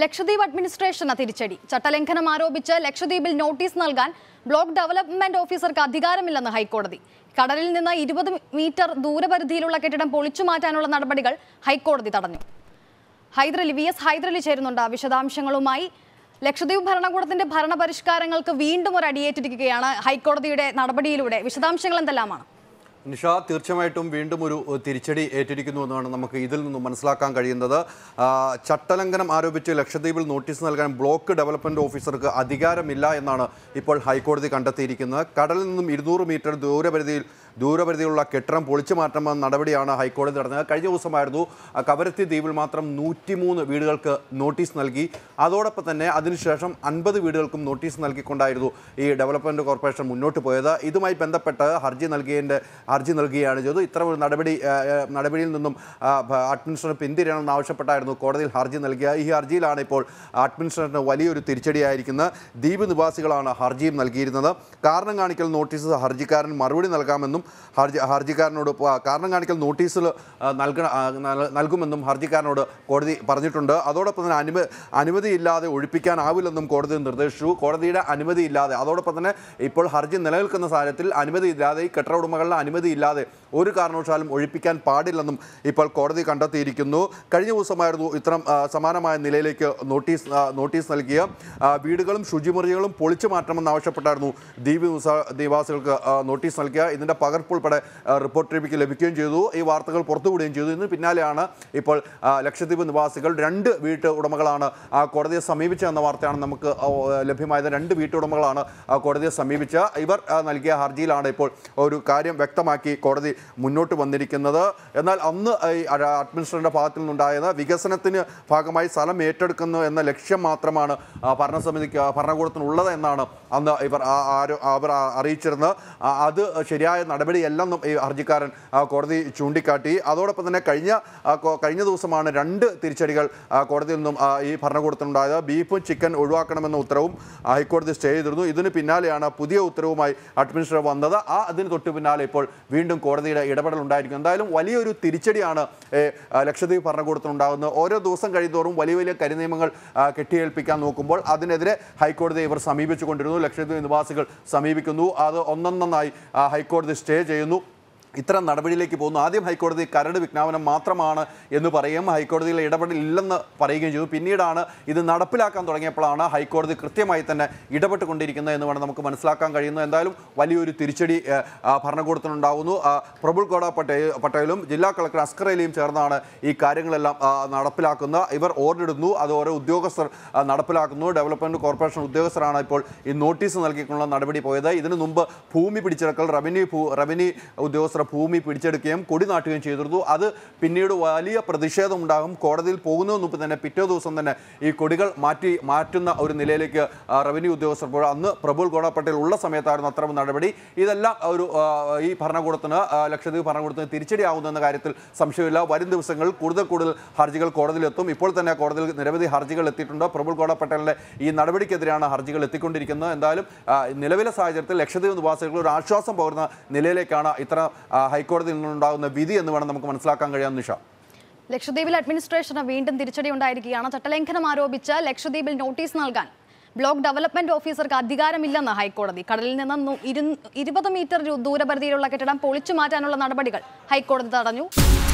ലക്ഷദ്വീപ് അഡ്മിനിസ്ട്രേഷന് തിരിച്ചടി ചട്ടലംഘനം ആരോപിച്ച് ലക്ഷദ്വീപിൽ നോട്ടീസ് നൽകാൻ ബ്ലോക്ക് ഡെവലപ്മെന്റ് ഓഫീസർക്ക് അധികാരമില്ലെന്ന് ഹൈക്കോടതി കടലിൽ നിന്ന് ഇരുപത് മീറ്റർ ദൂരപരിധിയിലുള്ള കെട്ടിടം പൊളിച്ചു മാറ്റാനുള്ള നടപടികൾ ഹൈക്കോടതി തടഞ്ഞു ഹൈദരലി വി എസ് ഹൈദരലി ചേരുന്നുണ്ട് വിശദാംശങ്ങളുമായി ലക്ഷദ്വീപ് ഭരണകൂടത്തിന്റെ ഭരണപരിഷ്കാരങ്ങൾക്ക് വീണ്ടും ഒരു അടിയേറ്റിരിക്കുകയാണ് ഹൈക്കോടതിയുടെ നടപടിയിലൂടെ വിശദാംശങ്ങൾ എന്തെല്ലാമാണ് നിഷ തീർച്ചയായിട്ടും വീണ്ടും ഒരു തിരിച്ചടി ഏറ്റിരിക്കുന്നു എന്നാണ് നമുക്ക് ഇതിൽ നിന്നും മനസ്സിലാക്കാൻ കഴിയുന്നത് ചട്ടലംഘനം ആരോപിച്ച് ലക്ഷദ്വീപിൽ നോട്ടീസ് നൽകാൻ ബ്ലോക്ക് ഡെവലപ്മെൻറ്റ് ഓഫീസർക്ക് അധികാരമില്ല എന്നാണ് ഇപ്പോൾ ഹൈക്കോടതി കണ്ടെത്തിയിരിക്കുന്നത് കടലിൽ നിന്നും ഇരുന്നൂറ് മീറ്റർ ദൂരപരിധിയിൽ ദൂരപരിധിയിലുള്ള കെട്ടിടം പൊളിച്ചു മാറ്റുന്ന നടപടിയാണ് ഹൈക്കോടതി നടന്നത് കഴിഞ്ഞ ദിവസമായിരുന്നു കവരത്തി ദ്വീപിൽ മാത്രം നൂറ്റിമൂന്ന് വീടുകൾക്ക് നോട്ടീസ് നൽകി അതോടൊപ്പം തന്നെ അതിനുശേഷം അൻപത് വീടുകൾക്കും നോട്ടീസ് നൽകിക്കൊണ്ടായിരുന്നു ഈ ഡെവലപ്മെൻറ്റ് കോർപ്പറേഷൻ മുന്നോട്ട് പോയത് ഇതുമായി ബന്ധപ്പെട്ട് ഹർജി നൽകിയതിൻ്റെ ഹർജി നൽകുകയാണ് ചെയ്തു ഇത്ര ഒരു നടപടി നടപടിയിൽ നിന്നും അഡ്മിനിസ്ട്രേഷൻ പിന്തിരിയണമെന്ന് ആവശ്യപ്പെട്ടായിരുന്നു കോടതിയിൽ ഹർജി നൽകിയ ഈ ഹർജിയിലാണ് ഇപ്പോൾ അഡ്മിനിസ്ട്രേഷന് വലിയൊരു തിരിച്ചടിയായിരിക്കുന്ന ദ്വീപ് നിവാസികളാണ് ഹർജിയും നൽകിയിരുന്നത് കാരണം കാണിക്കൽ നോട്ടീസ് ഹർജിക്കാരൻ മറുപടി നൽകാമെന്നും നൽകുമെന്നും ഹർജി ഹർജിക്കാരനോട് കാരണം കാണിക്കൽ നോട്ടീസിൽ നൽകണം നൽകുമെന്നും ഹർജിക്കാരനോട് കോടതി പറഞ്ഞിട്ടുണ്ട് അതോടൊപ്പം തന്നെ അനുമതി അനുമതിയില്ലാതെ ഒഴിപ്പിക്കാനാവില്ലെന്നും കോടതി നിർദ്ദേശിച്ചു കോടതിയുടെ അനുമതിയില്ലാതെ അതോടൊപ്പം തന്നെ ഇപ്പോൾ ഹർജി നിലനിൽക്കുന്ന സാഹചര്യത്തിൽ അനുമതിയില്ലാതെ ഈ കെട്ടിട ഉടമകളുടെ അനുമതിയില്ലാതെ ഒരു കാരണവശാലും ഒഴിപ്പിക്കാൻ പാടില്ലെന്നും ഇപ്പോൾ കോടതി കണ്ടെത്തിയിരിക്കുന്നു കഴിഞ്ഞ ദിവസമായിരുന്നു ഇത്തരം സമാനമായ നിലയിലേക്ക് നോട്ടീസ് നോട്ടീസ് നൽകിയ വീടുകളും ശുചിമുറികളും പൊളിച്ചു മാറ്റണമെന്നാവശ്യപ്പെട്ടായിരുന്നു ദ്വീപ് നിവാസികൾക്ക് നോട്ടീസ് നൽകിയ ഇതിൻ്റെ പകർപ്പ് ഉൾപ്പെടെ റിപ്പോർട്ട് ലഭിക്കുക ലഭിക്കുകയും ചെയ്തു ഈ വാർത്തകൾ പുറത്തുവിടുകയും ചെയ്തു ഇന്ന് പിന്നാലെയാണ് ഇപ്പോൾ ലക്ഷദ്വീപ് നിവാസികൾ രണ്ട് വീട്ട് ഉടമകളാണ് കോടതിയെ സമീപിച്ചെന്ന വാർത്തയാണ് നമുക്ക് ലഭ്യമായത് രണ്ട് വീട്ടുടമകളാണ് കോടതിയെ സമീപിച്ച ഇവർ നൽകിയ ഹർജിയിലാണ് ഇപ്പോൾ ഒരു കാര്യം വ്യക്തമാക്കി കോടതി മുന്നോട്ട് വന്നിരിക്കുന്നത് എന്നാൽ അന്ന് അഡ്മിനിസ്ട്രേറ്ററുടെ ഭാഗത്തു നിന്നുണ്ടായത് വികസനത്തിന് ഭാഗമായി സ്ഥലം ഏറ്റെടുക്കുന്നു എന്ന ലക്ഷ്യം മാത്രമാണ് ഭരണസമിതിക്ക് ഭരണകൂടത്തിനുള്ളത് എന്നാണ് അന്ന് ഇവർ ആരോ അവർ അറിയിച്ചിരുന്നത് അത് ശരിയായ നട നടപടിയല്ലെന്നും ഈ ഹർജിക്കാരൻ കോടതി ചൂണ്ടിക്കാട്ടി അതോടൊപ്പം തന്നെ കഴിഞ്ഞ കഴിഞ്ഞ ദിവസമാണ് രണ്ട് തിരിച്ചടികൾ കോടതിയിൽ നിന്നും ഈ ഭരണകൂടത്തിനുണ്ടായത് ബീഫും ചിക്കൻ ഒഴിവാക്കണമെന്ന ഉത്തരവും ഹൈക്കോടതി സ്റ്റേ ചെയ്തിരുന്നു ഇതിന് പിന്നാലെയാണ് പുതിയ ഉത്തരവുമായി അഡ്മിനിസ്ട്രേറ്റർ വന്നത് ആ അതിന് തൊട്ട് പിന്നാലെ ഇപ്പോൾ വീണ്ടും കോടതിയുടെ ഇടപെടൽ ഉണ്ടായിരിക്കും എന്തായാലും വലിയൊരു തിരിച്ചടിയാണ് ലക്ഷദ്വീപ് ഭരണകൂടത്തിനുണ്ടാകുന്നത് ഓരോ ദിവസം കഴിയുന്നതോറും വലിയ വലിയ കരിനിയമങ്ങൾ കെട്ടിയേൽപ്പിക്കാൻ നോക്കുമ്പോൾ അതിനെതിരെ ഹൈക്കോടതിയെ ഇവർ സമീപിച്ചുകൊണ്ടിരുന്നു ലക്ഷദ്വീപ് നിവാസികൾ സമീപിക്കുന്നു അത് ഒന്നൊന്നായി ഹൈക്കോടതി സ്റ്റേ ചെയ്യുന്നു ഇത്തരം നടപടിയിലേക്ക് പോകുന്നു ആദ്യം ഹൈക്കോടതി കരട് വിജ്ഞാപനം മാത്രമാണ് എന്ന് പറയും ഹൈക്കോടതിയിൽ ഇല്ലെന്ന് പറയുകയും ചെയ്തു പിന്നീടാണ് ഇത് നടപ്പിലാക്കാൻ തുടങ്ങിയപ്പോഴാണ് ഹൈക്കോടതി കൃത്യമായി തന്നെ ഇടപെട്ടുകൊണ്ടിരിക്കുന്നത് എന്ന് വേണം നമുക്ക് മനസ്സിലാക്കാൻ കഴിയുന്നത് എന്തായാലും വലിയൊരു തിരിച്ചടി ഭരണകൂടത്തിനുണ്ടാകുന്നു പ്രബുൾ കോട പട്ടേൽ പട്ടേലും ജില്ലാ കളക്ടർ അസ്കറയിലെയും ചേർന്നാണ് ഈ കാര്യങ്ങളെല്ലാം നടപ്പിലാക്കുന്നത് ഇവർ ഓർഡിടുന്നു അത് ഓരോ ഉദ്യോഗസ്ഥർ നടപ്പിലാക്കുന്നു ഡെവലപ്മെൻറ്റ് കോർപ്പറേഷൻ ഉദ്യോഗസ്ഥരാണ് ഇപ്പോൾ ഈ നോട്ടീസ് നൽകിക്കൊണ്ടുള്ള നടപടി പോയത് ഇതിനു മുമ്പ് ഭൂമി പിടിച്ചെടുക്കൽ റവന്യൂ റവന്യൂ ഉദ്യോഗസ്ഥർ അവർ ഭൂമി പിടിച്ചെടുക്കുകയും കൊടി നാട്ടുകയും ചെയ്തിരുന്നു അത് പിന്നീട് വലിയ പ്രതിഷേധം ഉണ്ടാകും കോടതിയിൽ പോകുന്നതിന് മുമ്പ് തന്നെ പിറ്റേ ദിവസം തന്നെ ഈ കൊടികൾ മാറ്റി മാറ്റുന്ന ഒരു നിലയിലേക്ക് റവന്യൂ ഉദ്യോഗസ്ഥർ പോയി അന്ന് പ്രഭുൽ ഗോഡ ഉള്ള സമയത്തായിരുന്നു അത്തരം നടപടി ഇതെല്ലാം ഒരു ഈ ഭരണകൂടത്തിന് ലക്ഷദ്വീപ് ഭരണകൂടത്തിന് എന്ന കാര്യത്തിൽ സംശയമില്ല വരും ദിവസങ്ങളിൽ കൂടുതൽ കൂടുതൽ ഹർജികൾ കോടതിയിലെത്തും ഇപ്പോൾ തന്നെ കോടതിയിൽ നിരവധി ഹർജികൾ എത്തിയിട്ടുണ്ട് പ്രഭുൽ ഗോഡ ഈ നടപടിക്കെതിരെയാണ് ഹർജികൾ എത്തിക്കൊണ്ടിരിക്കുന്നത് എന്തായാലും നിലവിലെ സാഹചര്യത്തിൽ ലക്ഷദ്വീപ് നിവാസികൾ ഒരു ആശ്വാസം പകർന്ന നിലയിലേക്കാണ് ഇത്തരം ഹൈക്കോടതിയിൽ നിന്നുണ്ടാകുന്ന വിധി എന്ന് വേണം നമുക്ക് മനസ്സിലാക്കാൻ കഴിയാം നിഷ ലക്ഷദ്വീപിൽ അഡ്മിനിസ്ട്രേഷന് വീണ്ടും തിരിച്ചടി ഉണ്ടായിരിക്കുകയാണ് ചട്ടലംഘനം ആരോപിച്ച് ലക്ഷദ്വീപിൽ നോട്ടീസ് നൽകാൻ ബ്ലോക്ക് ഡെവലപ്മെന്റ് ഓഫീസർക്ക് അധികാരമില്ലെന്ന് ഹൈക്കോടതി കടലിൽ നിന്ന് ഇരുപത് മീറ്റർ ദൂരപരിധിയിലുള്ള കെട്ടിടം പൊളിച്ചു മാറ്റാനുള്ള നടപടികൾ ഹൈക്കോടതി തടഞ്ഞു